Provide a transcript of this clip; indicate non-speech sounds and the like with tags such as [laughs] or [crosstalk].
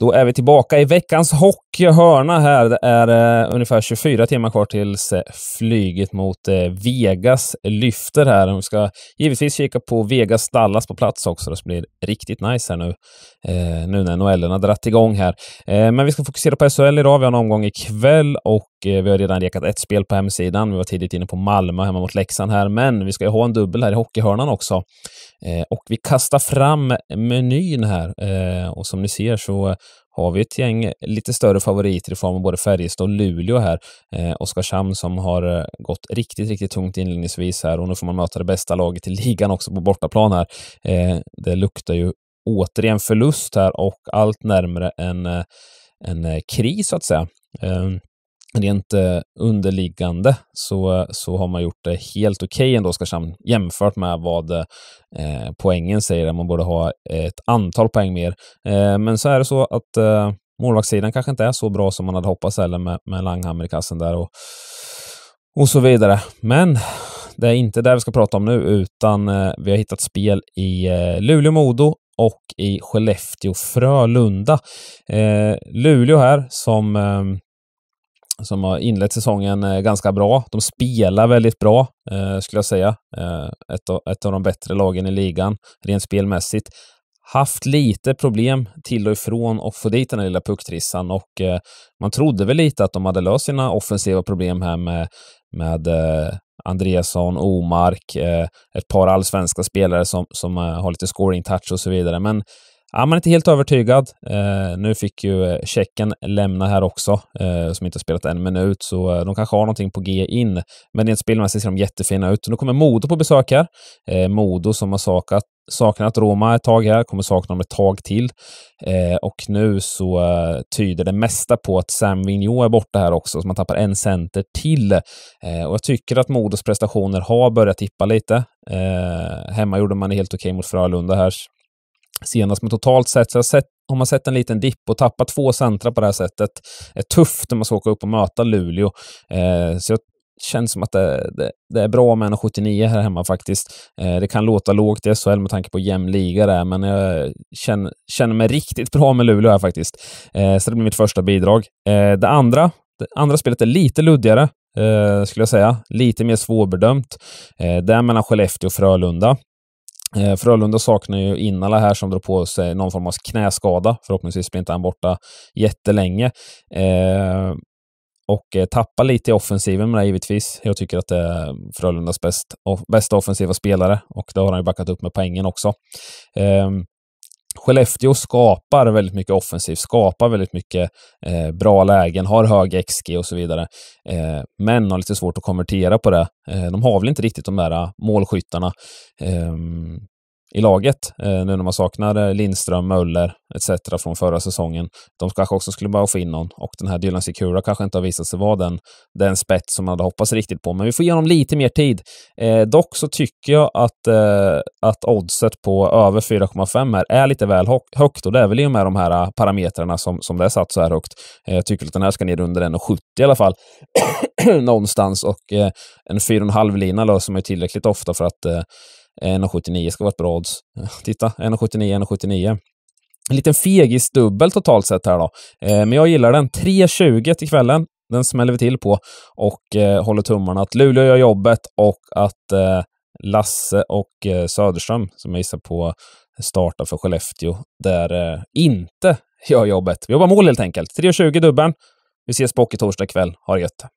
Då är vi tillbaka i veckans hockeyhörna här. Det är eh, ungefär 24 timmar kvar tills eh, flyget mot eh, Vegas lyfter här. vi ska givetvis kika på Vegas Dallas på plats också. Det blir riktigt nice här nu, eh, nu när NHL har dratt igång här. Eh, men vi ska fokusera på SHL idag. Vi har en omgång ikväll och Eh, vi har redan rekat ett spel på hemsidan. Vi var tidigt inne på Malmö hemma mot Leksand här, men vi ska ju ha en dubbel här i hockeyhörnan också. Eh, och vi kastar fram menyn här eh, och som ni ser så har vi ett gäng lite större favoriter i form av både Färjestad och Luleå här. Eh, Oskarshamn som har gått riktigt, riktigt tungt inledningsvis här och nu får man möta det bästa laget i ligan också på bortaplan här. Eh, det luktar ju återigen förlust här och allt närmre en, en kris så att säga. Eh, rent eh, underliggande så, så har man gjort det helt okej okay ändå, Oskarshamn, jämfört med vad eh, poängen säger, att man borde ha ett antal poäng mer. Eh, men så är det så att eh, målvaktssidan kanske inte är så bra som man hade hoppats heller med, med Langhammer i kassen där och, och så vidare. Men det är inte det vi ska prata om nu, utan eh, vi har hittat spel i eh, Luleå-Modo och i Skellefteå-Frölunda. Eh, Luleå här som eh, som har inlett säsongen eh, ganska bra. De spelar väldigt bra, eh, skulle jag säga. Eh, ett, av, ett av de bättre lagen i ligan, rent spelmässigt. Haft lite problem till och ifrån att få dit den här lilla pucktrissan och eh, man trodde väl lite att de hade löst sina offensiva problem här med, med eh, Andreasson, Omark, eh, ett par allsvenska spelare som, som har lite scoring touch och så vidare. Men Ja, man är inte helt övertygad. Eh, nu fick ju eh, Tjeckien lämna här också, eh, som inte spelat en minut, så eh, de kanske har någonting på G in. Men rent spelmässigt ser de jättefina ut. Nu kommer Modo på besök här. Eh, Modo som har sakat, saknat Roma ett tag här, kommer sakna dem ett tag till. Eh, och nu så tyder det mesta på att Sam Vigneault är borta här också, så man tappar en center till. och jag tycker att Modos prestationer har börjat tippa lite. hemma gjorde man det helt okej okay mot Frölunda här senast. Men totalt sett så har, sett, har man sett en liten dipp och tappat två centra på det här sättet. Det är tufft när man ska åka upp och möta Luleå. Eh, så jag känns som att det, det, det är bra med 79 här hemma faktiskt. Eh, det kan låta lågt i SHL med tanke på jämn liga där, men jag känner, känner mig riktigt bra med Luleå här faktiskt. Eh, så det blir mitt första bidrag. Eh, det andra det andra spelet är lite luddigare, eh, skulle jag säga. Lite mer svårbedömt. Eh, är mellan Skellefteå och Frölunda. Eh, Frölunda saknar ju Innala här som drar på sig någon form av knäskada. Förhoppningsvis blir inte han borta jättelänge. Eh, och eh, tappar lite i offensiven med det givetvis. Jag tycker att det är Frölundas bäst, bästa offensiva spelare och det har han ju backat upp med poängen också. Eh, Skellefteå skapar väldigt mycket offensivt, skapar väldigt mycket eh, bra lägen, har hög XG och så vidare. Eh, men har lite svårt att konvertera på det. Eh, de har väl inte riktigt de där målskyttarna. Ehm, i laget eh, nu när man saknar Lindström, Möller etc. från förra säsongen. De kanske också skulle behöva få in någon och den här Dylan Secura kanske inte har visat sig vara den, den spets som man hade hoppats riktigt på. Men vi får ge honom lite mer tid. Eh, dock så tycker jag att, eh, att oddset på över 4,5 här är lite väl högt och det är väl i och med de här eh, parametrarna som, som det är satt så här högt. Eh, jag tycker att den här ska ner under 1,70 i alla fall [clears throat] någonstans och eh, en 4,5 lina löser man ju tillräckligt ofta för att 1,79 ska vara ett bra odds. [laughs] Titta, 1,79, 1,79. En liten fegis-dubbel totalt sett här då. Eh, men jag gillar den. 3.20 till kvällen. Den smäller vi till på och eh, håller tummarna att Luleå gör jobbet och att eh, Lasse och eh, Söderström, som jag gissar på startar för Skellefteå, där eh, inte gör jobbet. Vi jobbar mål helt enkelt. 3.20 dubbeln. Vi ses på hockey torsdag kväll. Ha det gött!